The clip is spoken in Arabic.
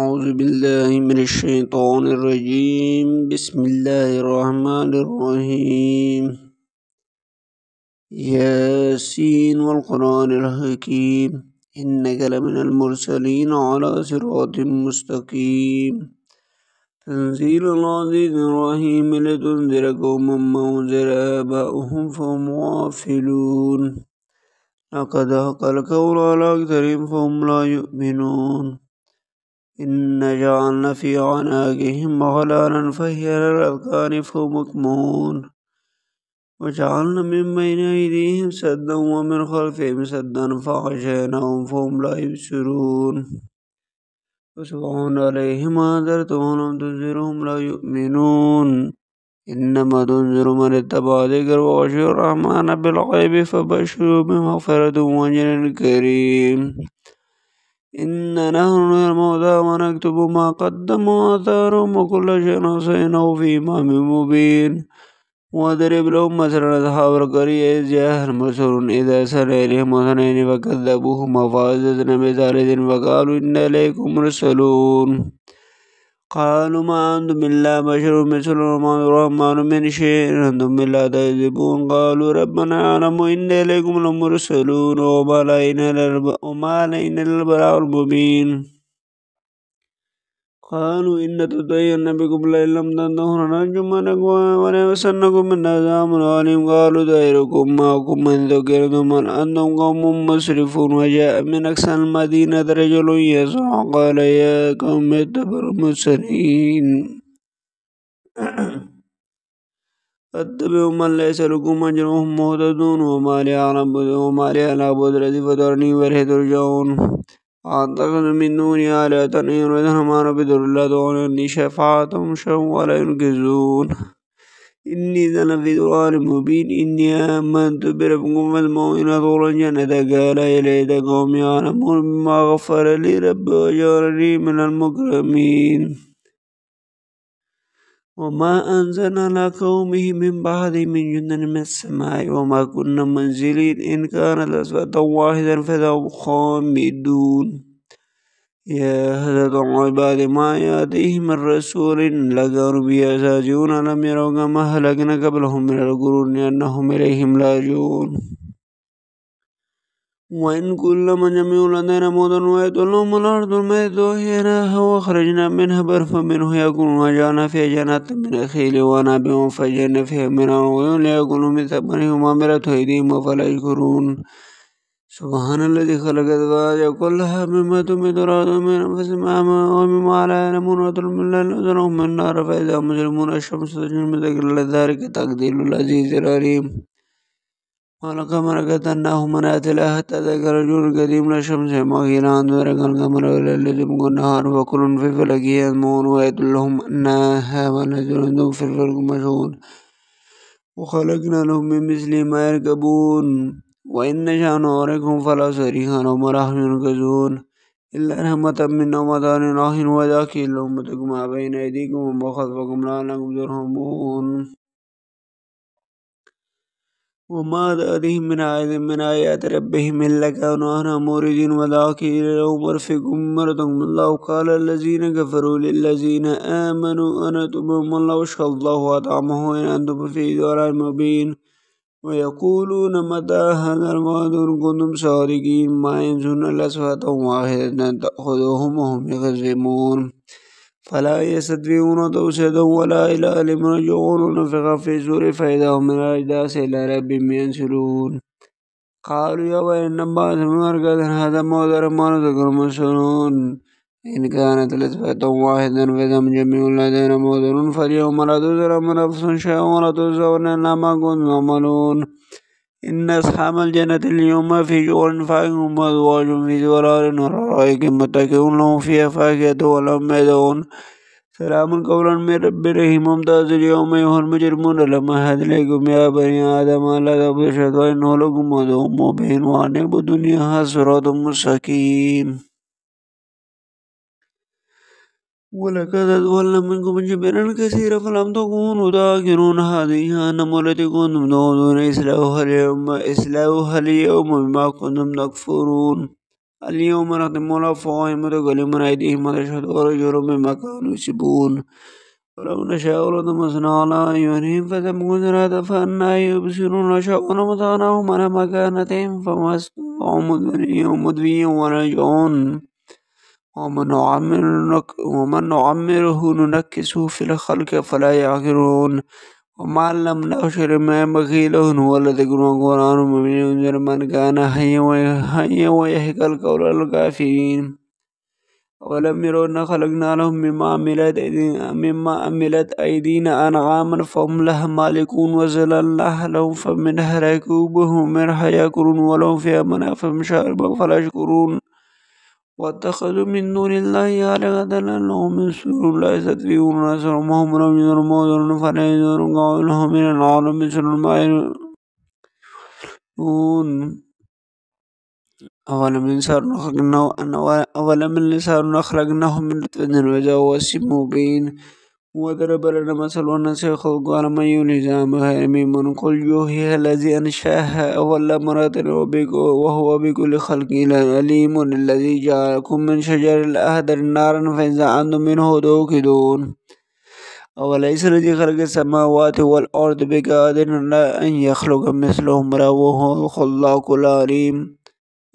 أعوذ بالله من الشيطان الرجيم بسم الله الرحمن الرحيم ياسين والقرآن الحكيم إنك لمن المرسلين على صراط مستقيم تنزيل العزيز الرحيم لتنذر قوما ما أنذر آباؤهم فهم غافلون لقد حق القول على أكثرهم فهم لا يؤمنون إن جعلنا في عناقهم مغلالا فهي للأذقان فهم مكمون وجعلنا من بين أيديهم سدا ومن خلفهم سدا فغشيناهم فهم لا يبصرون وسبعون عليهم أنذرتهم أم تنذرهم لا يؤمنون إنما تنذر من اتبع ذكر وغشي الرحمن بالغيب فبشروا بمغفرة وجل كريم إنا نحن نحيي الموتى ونكتب ما قدموا وآثارهم وكل شيء أحصيناه في إمام مبين وضرب لهم مثلا أصحاب القرية إذ جاء المرسلون إذا سأل إليهم اثنين فكذبوهما فعززنا بثالث فقالوا إنا إليكم مرسلون قالوا ما عندهم إلا بشر مثلنا وما الرحمن من شيء عندهم إلا تكذبون قالوا ربنا يعلم إنا إليكم لمرسلون وما علينا إلا البلاء المبين قالوا إن تطيرنا بكم لئن لم تنتهوا لنرجم ونمسنكم من عذاب أليم قالوا طيركم معكم من ذكرتم بل أنتم قوم مسرفون وجاء من أقصى المدينة رجل يسوع قال يا قوم اتبعوا المسرفين فاتبعوا من ليس لكم أجرهم مهتدون وما لي على وما لي على بدرتي فترني ولا ترجعون أعتقد من دوني على تنير وذهما بدر لا إني شفاعتهم شو ولا ينقذون إني ذنب في دوار مبين إني آمنت بربكم فالمؤمن طول الجنة قال يا ليت قوم يعلمون بما غفر لي ربي وجعلني من المكرمين وما أنزلنا على قومه من بعد من جند من السماء وما كنا منزلين إن كان الأسود واحدا فلو خامدون يا هذا العباد ما يأتيهم من رسول لقوا بيساجون لم يروا ما هلكنا قبلهم من القرون أنهم إليهم لاجون وإن كل من جميع لدينا مدن ويتولون من الأرض الميت وحيناها وخرجنا منها برفا منه يكون وجعلنا فيها جنات من الخيل ونبي وفجرنا فيها من العيون ليكونوا من ثمرهم وعملت أيديهم فلا يشكرون سبحان الذي خلق الزواج كلها مما تنبت الأرض من أنفسهم ومما على يعلمون وترى من الليل وترى من النار فإذا مجرمون الشمس تجري من ذكر ذلك تقدير العزيز العليم ಗಮನಕ್ಕೆ ತನ್ನ ಹುಮನಾಯತಿಲ ಹತ್ತದಗರ ಜೂನ್ قديم لا شمس مغيران ورق القمر ولا الليل والنهار وكل في فلك يزمون ويدلهم أنها ونزل عندهم في الفلك مشهون وخلقنا لهم من مثل ما يركبون وإن نشأ نغرقهم فلا صريخ لهم ولا ينقذون إلا رحمة منا ومدار راح وذاك لهم ما بين أيديكم وما خلفكم لعلكم ترحمون وما تأتيهم من آية من آيات ربهم إلا كانوا عنها موردين وإذا قيل لهم ورفقهم مرضهم الله قال الذين كفروا للذين آمنوا أنا تبهم الله وشهد الله وأطعمه إن أنتم في دار مبين ويقولون متى هذا الوعد إن كنتم صادقين ما ينزلون إلا صفة واحدة تأخذهم وهم يخزمون فلا يستطيعون توسيدا ولا إلى أهلهم يرجعون نفخ في سور فإذا هم من الأجداث إلى ربهم ينسلون قالوا يا ويلنا بعث من مرقد هذا موت الرحمن تكرمسون إن كانت لطفة واحدا فدم جميع لدينا مدر فاليوم لا تزر من نفس شيئا ولا تزرون إلا ما كنت تعملون إن أصحاب الجنة اليوم في شغل فاهم وأزواج في زرار ورائق متكئون لهم فيها فاكهة ولهم يدعون سلام قولا من رب رحيم ممتاز اليوم أيها المجرمون لما هد لكم يا بني آدم لا تبغوا الشيطان إنه لكم عدو مبين وأن اعبدوني هذا صراط مستقيم ولقد أضل منكم جبلا كثيرا فلم تكونوا تاكلون هذه أنم التي كنتم تؤذون إسلامها اليوم إسلامها اليوم بما كنتم تكفرون اليوم نختم على أفواههم وتكلمنا أيديهم وتشهد أرجلهم بما كانوا يسبون ولو نشاء لطمسنا على أعينهم فتمكن فأنا يبصرون نشاء وضعناهم على مكانتهم فما استطاعوا مدنيا ولا ونجعون ومن نعمر نك ومن نعمره ننكسه في الخلق فلا يعقلون وما لم نشر ما ينبغي له هو الذي القرآن مبين ينذر من كان حيا ويحق القول الكافرين ولم يروا أن خلقنا لهم مما عملت أيدينا مما عملت أيدينا أنعاما فهم لها مالكون وزللناها لهم فمنها ركوبهم منها يأكلون ولهم فيها منافع مشاربا فلا يشكرون واتخذوا من دون الله آلهة لهم ينصرون لا يستطيعون نصرهم ولم ينصرون فلا ينصرون لهم من النار مثل ما يقولون أولم لسان خلقناه أولم لسان خلقناه من نطفة وجاء مبين وضرب لنا مثلا ونسخ القرمي نظامها ممن قل يوهيها الذي أنشأها أول مرة وهو بكل خلق عليم الذي جعلكم من شجر الأخضر نارا فإذا أنتم منه توقدون أوليس الذي خلق السماوات والأرض بقادر أن يخلق مثلهم وهو الخلاق العليم